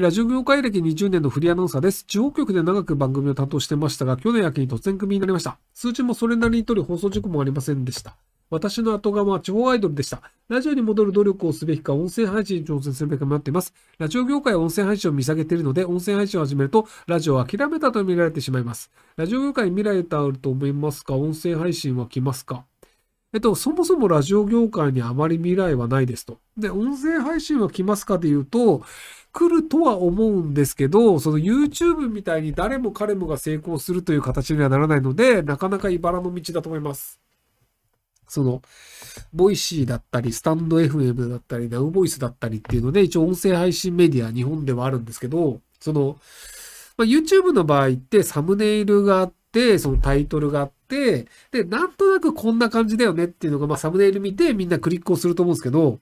ラジオ業界歴20年のフリーアナウンサーです。地方局で長く番組を担当してましたが、去年秋に突然クビになりました。数値もそれなりにとり放送事故もありませんでした。私の後釜は地方アイドルでした。ラジオに戻る努力をすべきか、音声配信に挑戦するべきか迷っています。ラジオ業界は音声配信を見下げているので、音声配信を始めると、ラジオを諦めたと見られてしまいます。ラジオ業界に未来とあると思いますか音声配信は来ますかえっと、そもそもラジオ業界にあまり未来はないですと。で、音声配信は来ますかで言うと、来るとは思うんですけど、その YouTube みたいに誰も彼もが成功するという形にはならないので、なかなか茨の道だと思います。その、ボイシーだったり、スタンド FM だったり、ナウボイスだったりっていうので、一応音声配信メディア、日本ではあるんですけど、その、まあ、YouTube の場合ってサムネイルがあって、そのタイトルがあって、で、なんとなくこんな感じだよねっていうのが、まあサムネイル見てみんなクリックをすると思うんですけど、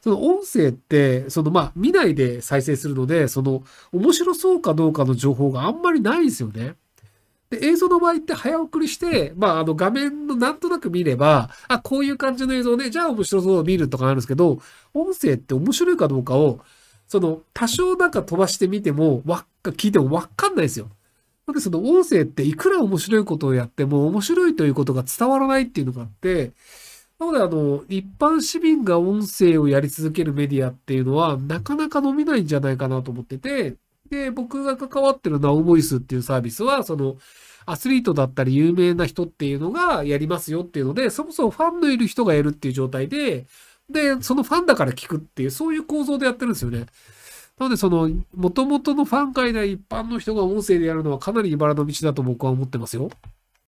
その音声って、そのまあ見ないで再生するので、その面白そうかどうかの情報があんまりないんですよね。で、映像の場合って早送りして、まああの画面のなんとなく見れば、あ、こういう感じの映像ね、じゃあ面白そうを見るとかあるんですけど、音声って面白いかどうかを、その多少なんか飛ばしてみても、わっ聞いてもわかんないですよ。なんでその音声っていくら面白いことをやっても面白いということが伝わらないっていうのがあって、なので、あの、一般市民が音声をやり続けるメディアっていうのは、なかなか伸びないんじゃないかなと思ってて、で、僕が関わってるナオボイスっていうサービスは、その、アスリートだったり有名な人っていうのがやりますよっていうので、そもそもファンのいる人がやるっていう状態で、で、そのファンだから聞くっていう、そういう構造でやってるんですよね。なので、その、元々のファン界で一般の人が音声でやるのはかなり茨の道だと僕は思ってますよ。